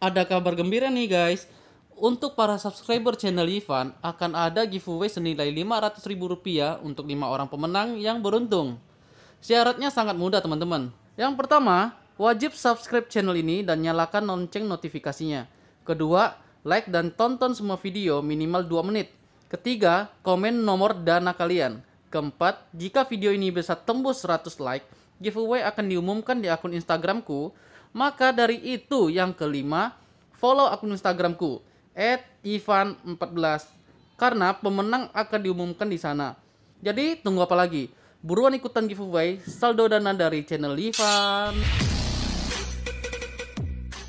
ada kabar gembira nih guys. Untuk para subscriber channel Ivan akan ada giveaway senilai Rp500.000 untuk 5 orang pemenang yang beruntung. Syaratnya sangat mudah teman-teman. Yang pertama, wajib subscribe channel ini dan nyalakan lonceng notifikasinya. Kedua, like dan tonton semua video minimal 2 menit. Ketiga, komen nomor dana kalian. Keempat, jika video ini bisa tembus 100 like, giveaway akan diumumkan di akun Instagramku maka dari itu yang kelima, follow akun Instagramku @ivan14 karena pemenang akan diumumkan di sana. Jadi tunggu apa lagi? Buruan ikutan giveaway saldo dana dari channel Ivan.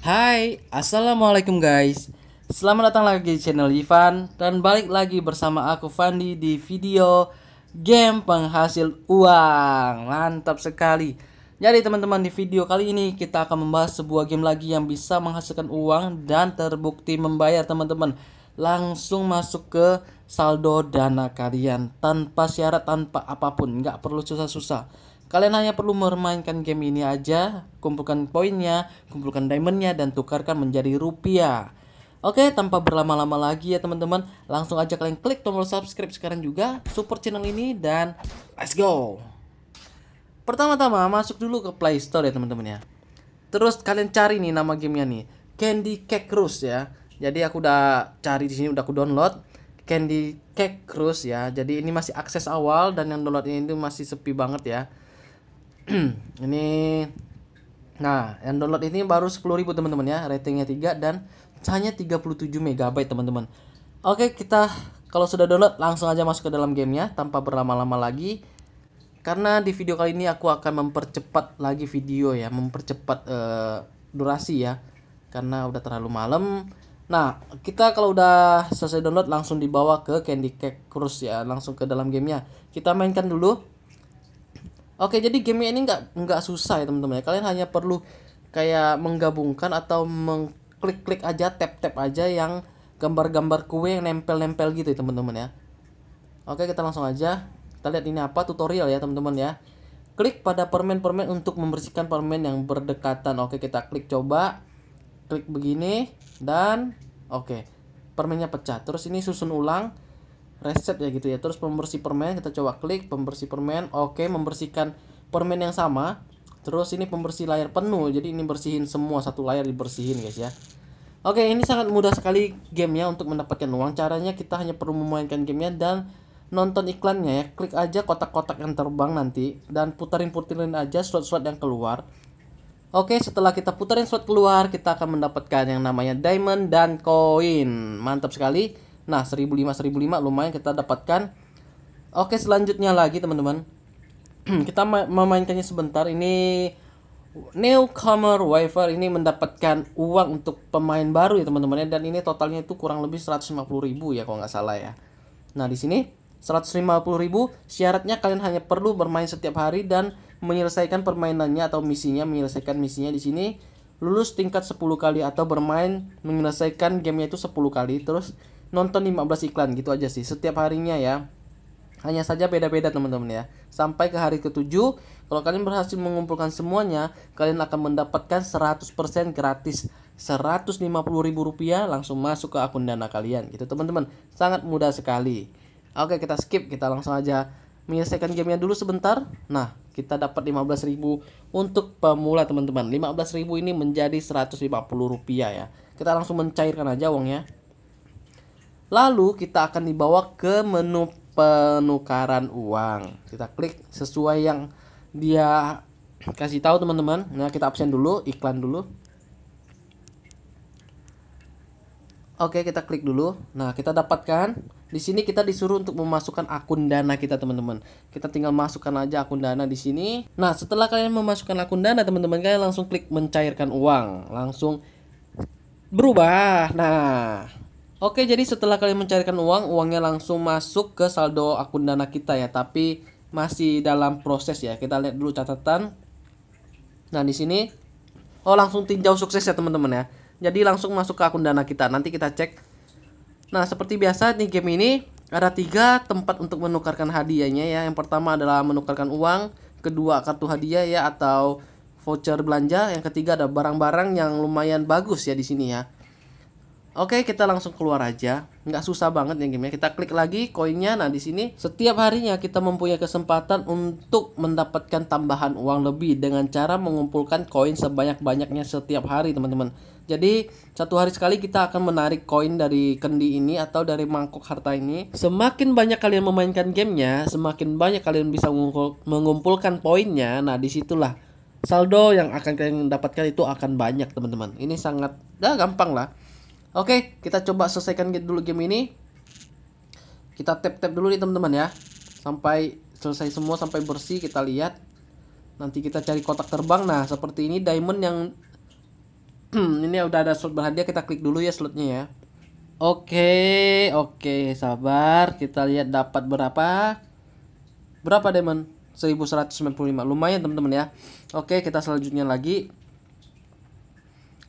Hai, assalamualaikum guys. Selamat datang lagi di channel Ivan dan balik lagi bersama aku Fandi di video game penghasil uang. Mantap sekali. Jadi ya, teman-teman di video kali ini kita akan membahas sebuah game lagi yang bisa menghasilkan uang dan terbukti membayar teman-teman. Langsung masuk ke saldo dana kalian tanpa syarat tanpa apapun nggak perlu susah-susah. Kalian hanya perlu memainkan game ini aja, kumpulkan poinnya, kumpulkan diamondnya dan tukarkan menjadi rupiah. Oke, tanpa berlama-lama lagi ya teman-teman, langsung aja kalian klik tombol subscribe sekarang juga, support channel ini dan let's go. Pertama-tama masuk dulu ke Play Store ya teman-teman ya. Terus kalian cari nih nama gamenya nih, Candy Cake Rush ya. Jadi aku udah cari di sini udah aku download Candy Cake Rush ya. Jadi ini masih akses awal dan yang download ini itu masih sepi banget ya. ini Nah, yang download ini baru 10.000 teman-teman ya, ratingnya 3 dan hanya 37 MB teman-teman. Oke, kita kalau sudah download langsung aja masuk ke dalam gamenya tanpa berlama-lama lagi karena di video kali ini aku akan mempercepat lagi video ya mempercepat uh, durasi ya karena udah terlalu malam nah kita kalau udah selesai download langsung dibawa ke Candy Crush Cruise ya langsung ke dalam gamenya kita mainkan dulu oke jadi gamenya ini nggak nggak susah ya teman-teman ya kalian hanya perlu kayak menggabungkan atau mengklik-klik aja tap-tap aja yang gambar-gambar kue yang nempel-nempel gitu ya teman-teman ya oke kita langsung aja kita lihat ini apa tutorial ya teman-teman ya klik pada permen-permen untuk membersihkan permen yang berdekatan oke kita klik coba klik begini dan oke permennya pecah terus ini susun ulang reset ya gitu ya terus pembersih permen kita coba klik pembersih permen oke membersihkan permen yang sama terus ini pembersih layar penuh jadi ini bersihin semua satu layar dibersihin guys ya Oke, ini sangat mudah sekali gamenya untuk mendapatkan uang. Caranya kita hanya perlu memainkan gamenya dan nonton iklannya ya klik aja kotak-kotak yang terbang nanti dan putarin puterin aja slot-slot yang keluar Oke, setelah kita putarin slot keluar, kita akan mendapatkan yang namanya diamond dan koin. Mantap sekali. Nah, 1005 1005 lumayan kita dapatkan. Oke, selanjutnya lagi teman-teman. kita memainkannya sebentar. Ini newcomer waiver ini mendapatkan uang untuk pemain baru ya teman-teman ya. dan ini totalnya itu kurang lebih 150.000 ya kalau nggak salah ya. Nah, di sini 150.000 syaratnya kalian hanya perlu bermain setiap hari dan menyelesaikan permainannya atau misinya menyelesaikan misinya di sini lulus tingkat 10 kali atau bermain menyelesaikan gamenya itu 10 kali terus nonton 15 iklan gitu aja sih setiap harinya ya hanya saja beda-beda teman-teman ya sampai ke hari ketujuh kalau kalian berhasil mengumpulkan semuanya kalian akan mendapatkan 100% gratis rp rupiah langsung masuk ke akun dana kalian gitu teman-teman sangat mudah sekali Oke, kita skip, kita langsung aja menyelesaikan gamenya dulu sebentar. Nah, kita dapat 15.000 untuk pemula, teman-teman. 15.000 ini menjadi 150 rupiah ya. Kita langsung mencairkan aja uangnya. Lalu kita akan dibawa ke menu penukaran uang. Kita klik sesuai yang dia kasih tahu teman-teman. Nah, kita absen dulu, iklan dulu. Oke, kita klik dulu. Nah, kita dapatkan di sini kita disuruh untuk memasukkan akun dana kita, teman-teman. Kita tinggal masukkan aja akun dana di sini. Nah, setelah kalian memasukkan akun dana, teman-teman, kalian langsung klik mencairkan uang. Langsung berubah. Nah, Oke, jadi setelah kalian mencairkan uang, uangnya langsung masuk ke saldo akun dana kita ya, tapi masih dalam proses ya. Kita lihat dulu catatan. Nah, di sini oh langsung tinjau sukses ya, teman-teman ya. Jadi langsung masuk ke akun dana kita. Nanti kita cek Nah, seperti biasa di game ini ada tiga tempat untuk menukarkan hadiahnya ya. Yang pertama adalah menukarkan uang, kedua kartu hadiah ya atau voucher belanja, yang ketiga ada barang-barang yang lumayan bagus ya di sini ya. Oke, kita langsung keluar aja. Nggak susah banget ya gamenya. Kita klik lagi koinnya. Nah, di sini setiap harinya kita mempunyai kesempatan untuk mendapatkan tambahan uang lebih dengan cara mengumpulkan koin sebanyak-banyaknya setiap hari, teman-teman. Jadi, satu hari sekali kita akan menarik koin dari kendi ini atau dari mangkok harta ini. Semakin banyak kalian memainkan gamenya, semakin banyak kalian bisa mengumpulkan poinnya. Nah, disitulah saldo yang akan kalian dapatkan itu akan banyak, teman-teman. Ini sangat nah, gampang lah. Oke, kita coba selesaikan dulu game ini. Kita tap-tap dulu nih teman-teman ya. Sampai selesai semua, sampai bersih kita lihat. Nanti kita cari kotak terbang. Nah, seperti ini diamond yang ini udah ada slot berhadiah, kita klik dulu ya slotnya ya. Oke, oke, sabar. Kita lihat dapat berapa. Berapa diamond? 1195. Lumayan teman-teman ya. Oke, kita selanjutnya lagi.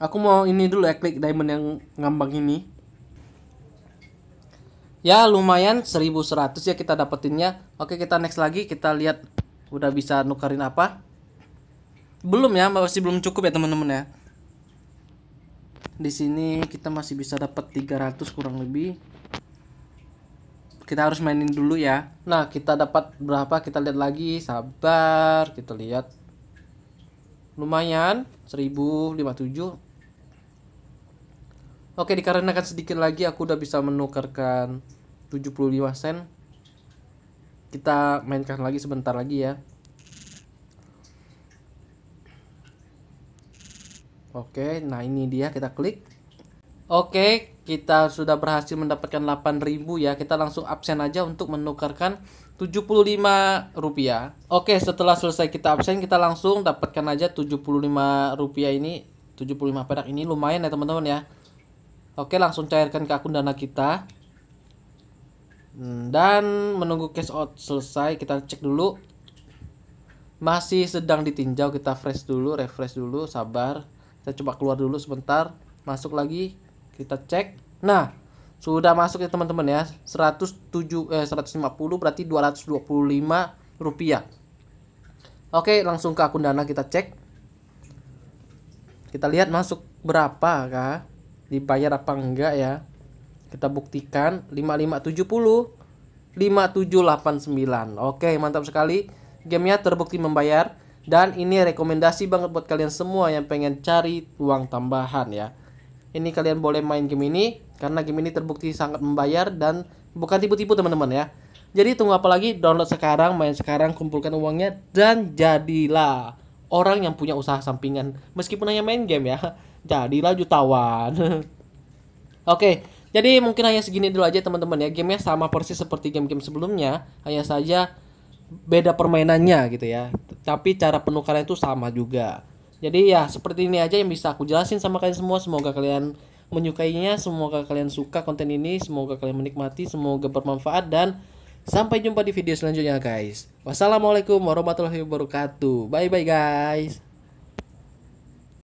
Aku mau ini dulu eklik ya, diamond yang ngambang ini. Ya lumayan 1100 ya kita dapetinnya. Oke kita next lagi kita lihat udah bisa nukarin apa. Belum ya masih belum cukup ya teman-teman ya. Di sini kita masih bisa dapat 300 kurang lebih kita harus mainin dulu ya. Nah, kita dapat berapa? Kita lihat lagi. Sabar, kita lihat. Lumayan, 1057. Oke, dikarenakan sedikit lagi aku udah bisa menukarkan 75 sen. Kita mainkan lagi sebentar lagi ya. Oke, nah ini dia kita klik. Oke, kita sudah berhasil mendapatkan 8000 ya. Kita langsung absen aja untuk menukarkan 75 rupiah. Oke, setelah selesai kita absen, kita langsung dapatkan aja 75 rupiah ini. 75 perak ini lumayan ya teman-teman ya. Oke, langsung cairkan ke akun dana kita. Hmm, dan menunggu cash out selesai, kita cek dulu. Masih sedang ditinjau, kita fresh dulu, refresh dulu, sabar. Kita coba keluar dulu sebentar, masuk lagi, kita cek. Nah, sudah masuk ya teman-teman ya. 107 eh 150 berarti 225 rupiah. Oke, langsung ke akun Dana kita cek. Kita lihat masuk berapa kah? dibayar apa enggak ya kita buktikan 5570 5789 oke mantap sekali gamenya terbukti membayar dan ini rekomendasi banget buat kalian semua yang pengen cari uang tambahan ya ini kalian boleh main game ini karena game ini terbukti sangat membayar dan bukan tipu-tipu teman-teman ya jadi tunggu apa lagi download sekarang main sekarang kumpulkan uangnya dan jadilah orang yang punya usaha sampingan meskipun hanya main game ya jadilah jutawan oke jadi mungkin hanya segini dulu aja teman-teman ya gamenya sama persis seperti game-game sebelumnya hanya saja beda permainannya gitu ya tapi cara penukaran itu sama juga jadi ya seperti ini aja yang bisa aku jelasin sama kalian semua semoga kalian menyukainya semoga kalian suka konten ini semoga kalian menikmati semoga bermanfaat dan Sampai jumpa di video selanjutnya guys. Wassalamualaikum warahmatullahi wabarakatuh. Bye bye guys.